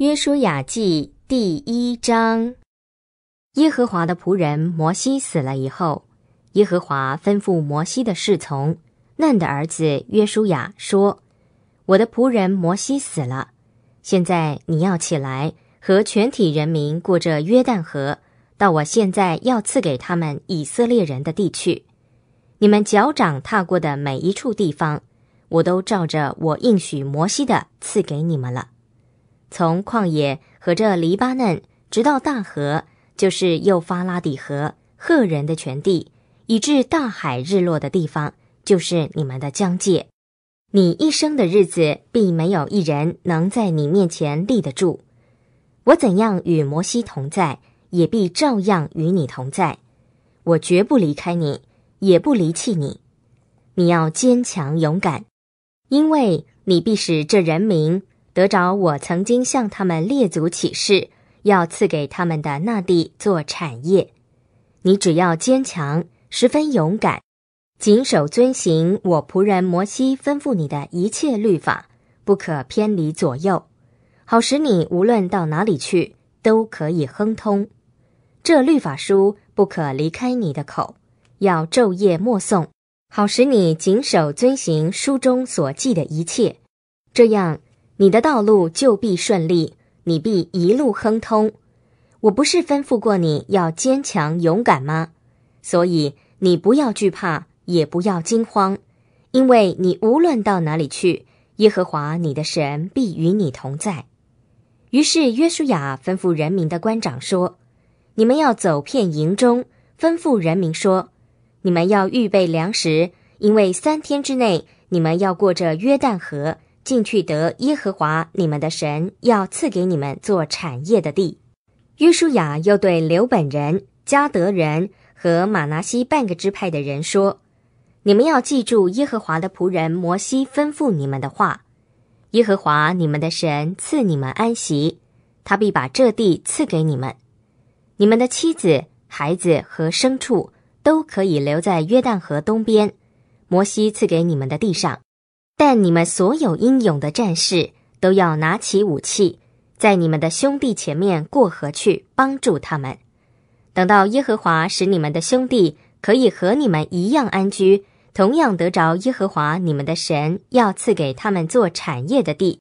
约书亚记第一章，耶和华的仆人摩西死了以后，耶和华吩咐摩西的侍从嫩的儿子约书亚说：“我的仆人摩西死了，现在你要起来，和全体人民过着约旦河，到我现在要赐给他们以色列人的地去。你们脚掌踏过的每一处地方，我都照着我应许摩西的赐给你们了。”从旷野和这黎巴嫩，直到大河，就是幼发拉底河，赫人的全地，以至大海日落的地方，就是你们的疆界。你一生的日子，并没有一人能在你面前立得住。我怎样与摩西同在，也必照样与你同在。我绝不离开你，也不离弃你。你要坚强勇敢，因为你必使这人民。得着我曾经向他们列祖起誓要赐给他们的那地做产业，你只要坚强，十分勇敢，谨守遵行我仆人摩西吩咐你的一切律法，不可偏离左右，好使你无论到哪里去都可以亨通。这律法书不可离开你的口，要昼夜默诵，好使你谨守遵行书中所记的一切，这样。你的道路就必顺利，你必一路亨通。我不是吩咐过你要坚强勇敢吗？所以你不要惧怕，也不要惊慌，因为你无论到哪里去，耶和华你的神必与你同在。于是约书亚吩咐人民的官长说：“你们要走遍营中，吩咐人民说：你们要预备粮食，因为三天之内你们要过这约旦河。”进去得耶和华你们的神要赐给你们做产业的地。约书亚又对刘本人、加德人和马拿西半个支派的人说：“你们要记住耶和华的仆人摩西吩咐你们的话。耶和华你们的神赐你们安息，他必把这地赐给你们。你们的妻子、孩子和牲畜都可以留在约旦河东边，摩西赐给你们的地上。”但你们所有英勇的战士都要拿起武器，在你们的兄弟前面过河去帮助他们。等到耶和华使你们的兄弟可以和你们一样安居，同样得着耶和华你们的神要赐给他们做产业的地，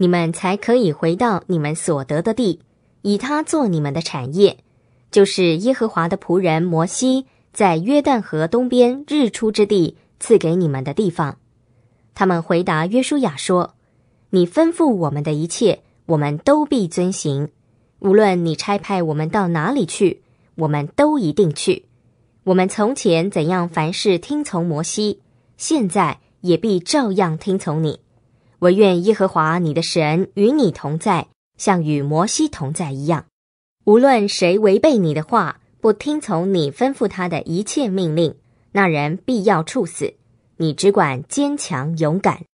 你们才可以回到你们所得的地，以他做你们的产业，就是耶和华的仆人摩西在约旦河东边日出之地赐给你们的地方。他们回答约书亚说：“你吩咐我们的一切，我们都必遵行。无论你差派我们到哪里去，我们都一定去。我们从前怎样凡事听从摩西，现在也必照样听从你。唯愿耶和华你的神与你同在，像与摩西同在一样。无论谁违背你的话，不听从你吩咐他的一切命令，那人必要处死。”你只管坚强勇敢。